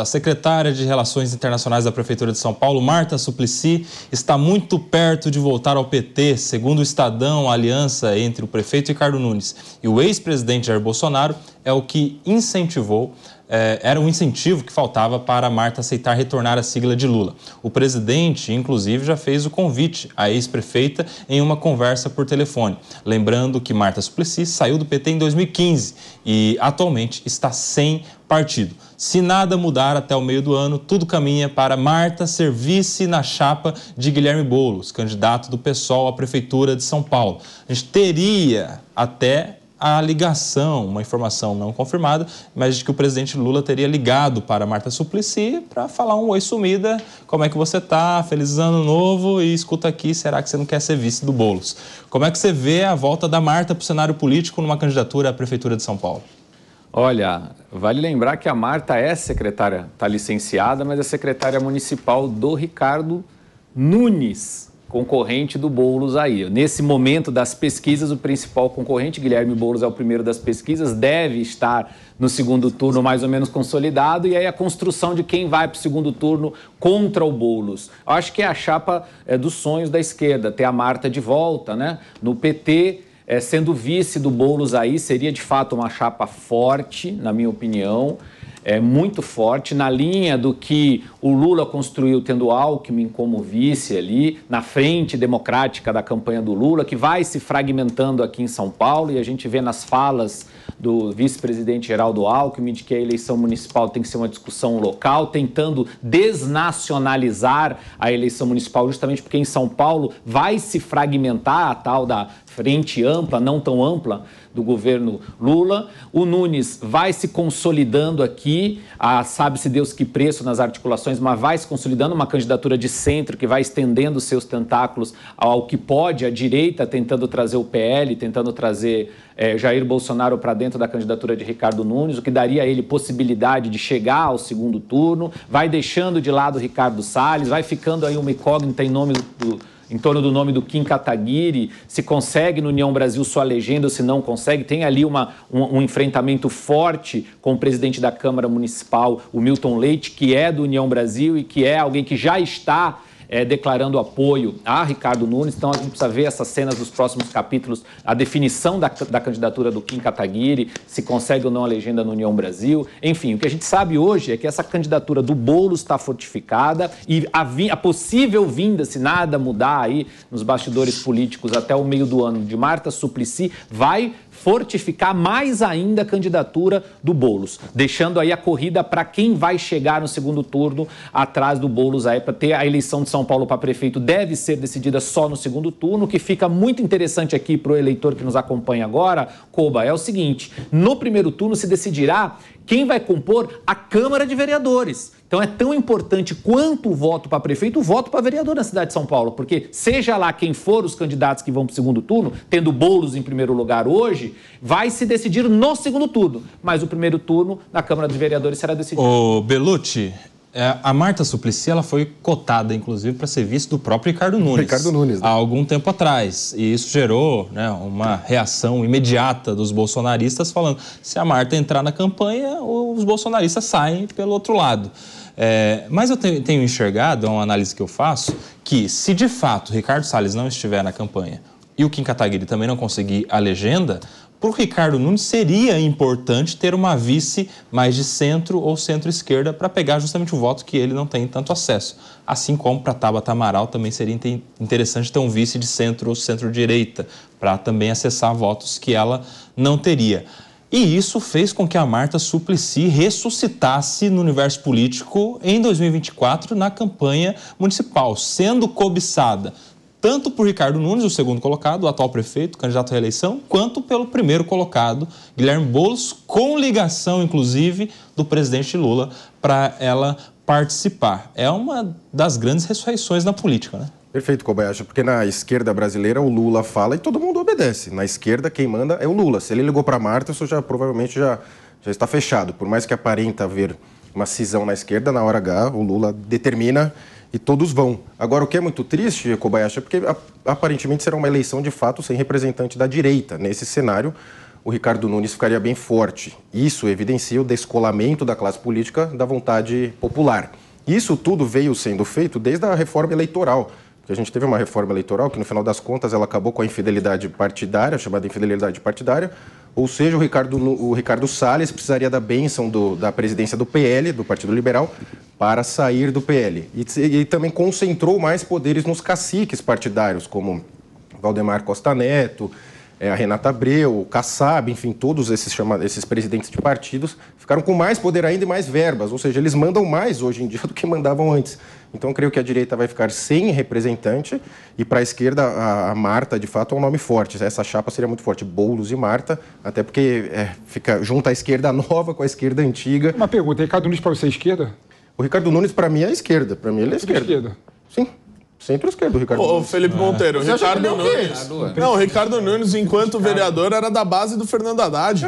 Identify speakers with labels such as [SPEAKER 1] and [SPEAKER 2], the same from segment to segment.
[SPEAKER 1] A secretária de Relações Internacionais da Prefeitura de São Paulo, Marta Suplicy, está muito perto de voltar ao PT, segundo o Estadão, a aliança entre o prefeito Ricardo Nunes e o ex-presidente Jair Bolsonaro é o que incentivou eh, era um incentivo que faltava para Marta aceitar retornar à sigla de Lula. O presidente, inclusive, já fez o convite à ex-prefeita em uma conversa por telefone. Lembrando que Marta Suplicy saiu do PT em 2015 e atualmente está sem partido. Se nada mudar até o meio do ano, tudo caminha para Marta ser vice na chapa de Guilherme Boulos, candidato do PSOL à Prefeitura de São Paulo. A gente teria até a ligação, uma informação não confirmada, mas de que o presidente Lula teria ligado para Marta Suplicy para falar um oi sumida, como é que você tá, feliz ano novo e escuta aqui, será que você não quer ser vice do Bolos? Como é que você vê a volta da Marta para o cenário político numa
[SPEAKER 2] candidatura à prefeitura de São Paulo? Olha, vale lembrar que a Marta é secretária, está licenciada, mas é secretária municipal do Ricardo Nunes, concorrente do Boulos aí. Nesse momento das pesquisas, o principal concorrente, Guilherme Boulos, é o primeiro das pesquisas, deve estar no segundo turno mais ou menos consolidado, e aí a construção de quem vai para o segundo turno contra o Boulos. Eu acho que é a chapa é, dos sonhos da esquerda, ter a Marta de volta, né? No PT é, sendo vice do Boulos aí, seria de fato uma chapa forte, na minha opinião, é muito forte, na linha do que o Lula construiu tendo Alckmin como vice ali, na frente democrática da campanha do Lula, que vai se fragmentando aqui em São Paulo, e a gente vê nas falas do vice-presidente Geraldo Alckmin de que a eleição municipal tem que ser uma discussão local, tentando desnacionalizar a eleição municipal, justamente porque em São Paulo vai se fragmentar a tal da frente ampla, não tão ampla, do governo Lula. O Nunes vai se consolidando aqui, ah, sabe-se Deus que preço nas articulações, mas vai se consolidando uma candidatura de centro que vai estendendo seus tentáculos ao que pode, à direita tentando trazer o PL, tentando trazer é, Jair Bolsonaro para dentro da candidatura de Ricardo Nunes, o que daria a ele possibilidade de chegar ao segundo turno, vai deixando de lado Ricardo Salles, vai ficando aí uma incógnita em nome do em torno do nome do Kim Kataguiri, se consegue no União Brasil sua legenda, se não consegue, tem ali uma, um, um enfrentamento forte com o presidente da Câmara Municipal, o Milton Leite, que é do União Brasil e que é alguém que já está é, declarando apoio a Ricardo Nunes. Então a gente precisa ver essas cenas dos próximos capítulos, a definição da, da candidatura do Kim Kataguiri, se consegue ou não a legenda no União Brasil. Enfim, o que a gente sabe hoje é que essa candidatura do Boulos está fortificada e a, a possível vinda, se nada mudar aí nos bastidores políticos até o meio do ano, de Marta Suplicy, vai fortificar mais ainda a candidatura do Bolos, deixando aí a corrida para quem vai chegar no segundo turno atrás do Bolos aí para ter a eleição de São Paulo para prefeito deve ser decidida só no segundo turno, o que fica muito interessante aqui para o eleitor que nos acompanha agora, Coba, é o seguinte, no primeiro turno se decidirá quem vai compor a Câmara de Vereadores, então é tão importante quanto o voto para prefeito, o voto para vereador na cidade de São Paulo, porque seja lá quem for os candidatos que vão para o segundo turno, tendo bolos em primeiro lugar hoje, vai se decidir no segundo turno. Mas o primeiro turno na Câmara dos Vereadores será decidido. O
[SPEAKER 1] Belucci, é, a Marta Suplicy ela foi cotada, inclusive, para ser vice do próprio Ricardo Nunes. Ricardo Nunes. Né? Há algum tempo atrás. E isso gerou né, uma reação imediata dos bolsonaristas falando: se a Marta entrar na campanha, os bolsonaristas saem pelo outro lado. É, mas eu tenho, tenho enxergado, é uma análise que eu faço, que se de fato Ricardo Salles não estiver na campanha e o Kim Kataguiri também não conseguir a legenda, para o Ricardo Nunes seria importante ter uma vice mais de centro ou centro-esquerda para pegar justamente o voto que ele não tem tanto acesso. Assim como para Tabata Amaral também seria interessante ter um vice de centro ou centro-direita para também acessar votos que ela não teria. E isso fez com que a Marta Suplicy ressuscitasse no universo político em 2024 na campanha municipal, sendo cobiçada tanto por Ricardo Nunes, o segundo colocado, o atual prefeito, candidato à reeleição, quanto pelo primeiro colocado, Guilherme Boulos, com ligação, inclusive, do presidente Lula para ela participar. É uma das grandes ressurreições na política, né?
[SPEAKER 3] Perfeito, Kobayashi, porque na esquerda brasileira o Lula fala e todo mundo obedece. Na esquerda, quem manda é o Lula. Se ele ligou para Marta, isso já provavelmente já, já está fechado. Por mais que aparenta haver uma cisão na esquerda, na hora H, o Lula determina e todos vão. Agora, o que é muito triste, Kobayashi, é porque aparentemente será uma eleição de fato sem representante da direita. Nesse cenário, o Ricardo Nunes ficaria bem forte. Isso evidencia o descolamento da classe política da vontade popular. Isso tudo veio sendo feito desde a reforma eleitoral. Porque a gente teve uma reforma eleitoral que, no final das contas, ela acabou com a infidelidade partidária, chamada infidelidade partidária, ou seja, o Ricardo, o Ricardo Salles precisaria da bênção do, da presidência do PL, do Partido Liberal, para sair do PL. E, e também concentrou mais poderes nos caciques partidários, como Valdemar Costa Neto, é, a Renata Abreu, o Kassab, enfim, todos esses, chama, esses presidentes de partidos ficaram com mais poder ainda e mais verbas, ou seja, eles mandam mais hoje em dia do que mandavam antes. Então, creio que a direita vai ficar sem representante e para a esquerda, a, Marta, de fato, é um nome forte. Essa chapa seria muito forte, Boulos e Marta, até porque é, fica junto a esquerda nova com a esquerda antiga. Uma pergunta, Ricardo Nunes para você é esquerda? O Ricardo Nunes, para mim, é a esquerda. Para mim, ele é, é esquerda. esquerda. Sim centro esquerdo, o Ricardo Ô, Felipe ah. Monteiro, o Você acha Ricardo que é o quê? Nunes. Ah, não, o
[SPEAKER 4] Ricardo Nunes, enquanto vereador, era da base do Fernando Haddad.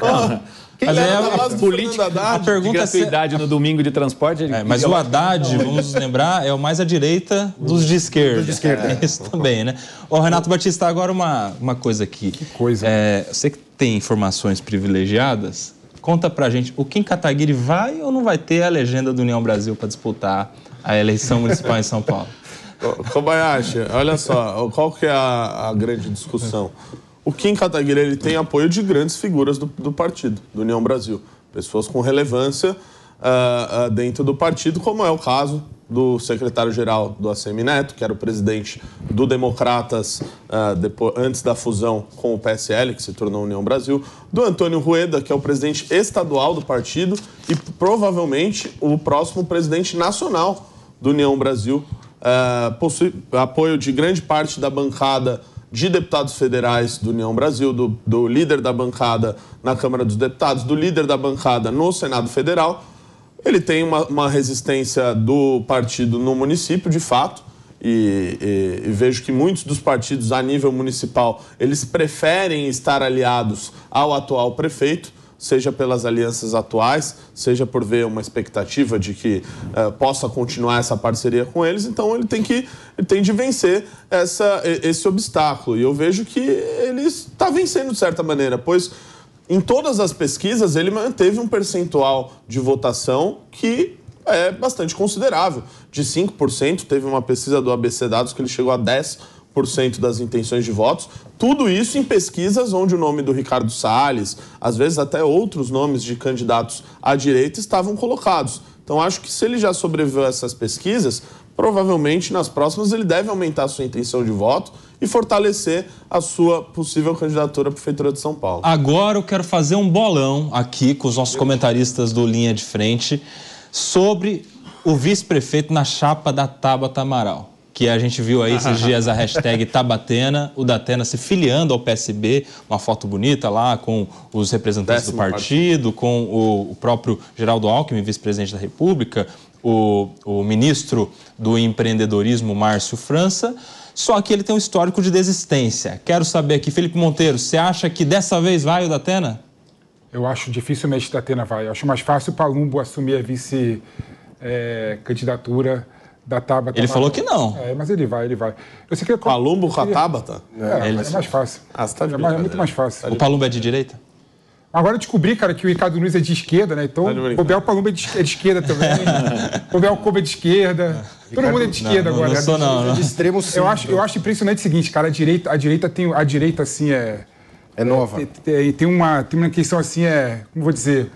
[SPEAKER 4] Ah, Quem Mas era é da base é a do política, a Haddad? de pergunta é no domingo
[SPEAKER 2] de transporte. ele- É, mas o Haddad, vamos
[SPEAKER 1] lembrar, é o mais à direita dos de esquerda. Dos de esquerda. É isso também, né? Ô, Renato Batista, agora uma, uma coisa aqui. Que coisa. É, você que tem informações privilegiadas, conta pra gente, o Kim Kataguiri vai ou não vai ter a
[SPEAKER 4] legenda do União Brasil pra disputar a eleição municipal em São Paulo? Kobayashi, olha só, qual que é a, a grande discussão? O Kim Kataguiri ele tem apoio de grandes figuras do, do partido, do União Brasil. Pessoas com relevância uh, uh, dentro do partido, como é o caso do secretário-geral do ACM Neto, que era o presidente do Democratas uh, ah, depois, antes da fusão com o PSL, que se tornou União Brasil, do Antônio Rueda, que é o presidente estadual do partido e provavelmente o próximo presidente nacional do União Brasil, é, possui apoio de grande parte da bancada de deputados federais do União Brasil, do, do líder da bancada na Câmara dos Deputados, do líder da bancada no Senado Federal. Ele tem uma, uma resistência do partido no município, de fato, e, e, e, vejo que muitos dos partidos a nível municipal eles preferem estar aliados ao atual prefeito seja pelas alianças atuais, seja por ver uma expectativa de que uh, possa continuar essa parceria com eles. Então ele tem que ele tem de vencer essa, esse obstáculo. E eu vejo que ele está vencendo de certa maneira, pois em todas as pesquisas ele manteve um percentual de votação que é bastante considerável. De 5%, teve uma pesquisa do ABC Dados que ele chegou a 10%. 40% das intenções de votos. Tudo isso em pesquisas onde o nome do Ricardo Salles, às vezes até outros nomes de candidatos à direita estavam colocados. Então acho que se ele já sobreviveu a essas pesquisas, provavelmente nas próximas ele deve aumentar a sua intenção de voto e fortalecer a sua possível candidatura à Prefeitura de São Paulo.
[SPEAKER 1] Agora eu quero fazer um bolão aqui com os nossos comentaristas do Linha de Frente sobre o vice-prefeito na chapa da Tabata Amaral que a gente viu aí esses dias a hashtag Tabatena, o Datena se filiando ao PSB, uma foto bonita lá com os representantes Décimo do partido, partido. com o, o, próprio Geraldo Alckmin, vice-presidente da República, o, o ministro do empreendedorismo, Márcio França, só que ele tem um histórico de desistência. Quero saber aqui, Felipe Monteiro, você acha que dessa vez vai
[SPEAKER 3] o Datena? Eu acho dificilmente Datena vai. Eu acho mais fácil o Palumbo assumir a vice-candidatura. Eh, é, da Tabata. Ele falou que não. É, mas ele vai, ele vai. Eu sei que eu... Palumbo com a Tabata? É, é, ele... é mais fácil. Ah, você tá de é, mais, é muito mais fácil. Tá o Palumbo é de direita? Agora eu descobri, cara, que o Ricardo Nunes é de esquerda, né? Então, tá o Bel palumbo é de, é de esquerda também. o Bel Coba é de esquerda. É. Todo Ricardo, mundo é de esquerda não, agora. Né? Não, sou, é não, não. De extremo sim. Eu acho, eu acho impressionante o seguinte, cara, a direita, a direita tem a direita assim é é nova. É, tem, tem uma tem uma questão assim é, como vou dizer,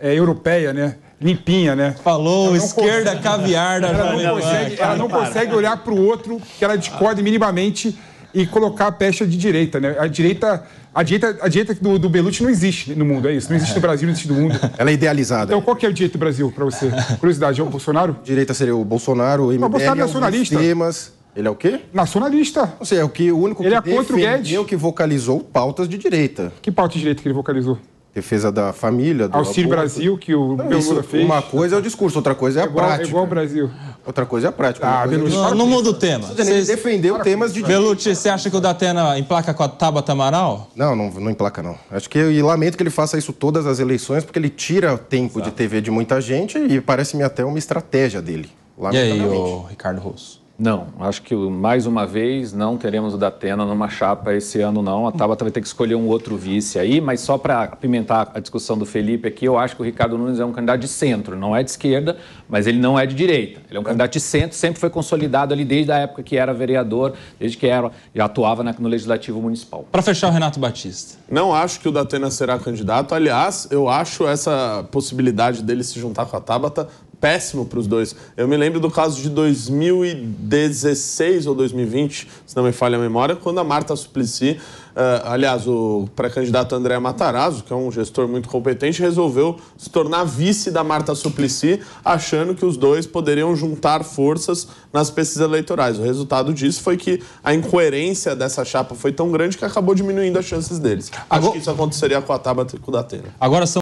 [SPEAKER 3] é europeia, né? limpinha, né? Falou, esquerda consegue, caviar da ela não, consegue, ela não consegue olhar para o outro que ela discorde minimamente e colocar a pecha de direita, né? A direita, a direita, a direita do, do Belucci não existe no mundo, é isso. Não existe no Brasil, não existe no mundo. Ela é idealizada. Então, qual que é o direito do Brasil, para você? Curiosidade, é o Bolsonaro? Direita seria o Bolsonaro, o MBL, Mas Bolsonaro é nacionalista. Ele é o quê? Nacionalista. Não sei, é o que o único ele que é contra o Guedes. que vocalizou pautas de direita. Que pauta de direita que ele vocalizou? defesa da família. Do Auxílio aborto. Brasil, que o não, isso, fez. Uma coisa é o discurso, outra coisa é a é igual, prática. É igual o Brasil. Outra coisa é a prática. Ah, é Belucci, não, não muda o tema. Você Cês... defendeu para temas de...
[SPEAKER 1] Belucci, você acha que o Datena emplaca com a Tabata Amaral?
[SPEAKER 3] Não, não, não emplaca, não. Acho que eu lamento que ele faça isso todas as eleições, porque ele tira tempo Exato. de TV de muita gente e parece-me
[SPEAKER 2] até uma estratégia dele. E aí, o Ricardo Rosso? Não, acho que mais uma vez não teremos o Datena numa chapa esse ano, não. A Tabata vai ter que escolher um outro vice aí, mas só para apimentar a discussão do Felipe aqui, eu acho que o Ricardo Nunes é um candidato de centro, não é de esquerda, mas ele não é de direita. Ele é um candidato de centro, sempre foi consolidado ali desde a época que era vereador,
[SPEAKER 4] desde que era, já atuava no Legislativo Municipal.
[SPEAKER 1] Para fechar, o Renato Batista.
[SPEAKER 4] Não acho que o Datena será candidato. Aliás, eu acho essa possibilidade dele se juntar com a Tabata péssimo para os dois. Eu me lembro do caso de 2016 ou 2020, se não me falha a memória, quando a Marta Suplicy, uh, aliás, o pré-candidato André Matarazzo, que é um gestor muito competente, resolveu se tornar vice da Marta Suplicy, achando que os dois poderiam juntar forças nas pesquisas eleitorais. O resultado disso foi que a incoerência dessa chapa foi tão grande que acabou diminuindo as chances deles. Agora... Acho que isso aconteceria com a Tabata e com o Datena. Agora são